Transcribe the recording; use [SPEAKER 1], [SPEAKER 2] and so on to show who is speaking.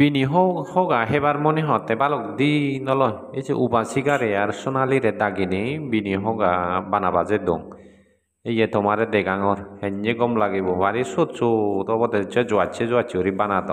[SPEAKER 1] বিনি হগা হেবার মনে হতে বালক দি নল এই যে উবা সিগারে আর সোনালি রে দাগিনি বিনি হগা বানাবাজে দং ইয়ে তোমারে দেগাঙর হেঞ্জে গম লাগিব বাড়ি সচ্ছু তবতে জোয়াচ্ছে জোয়াচ্ছে ওরি বানাত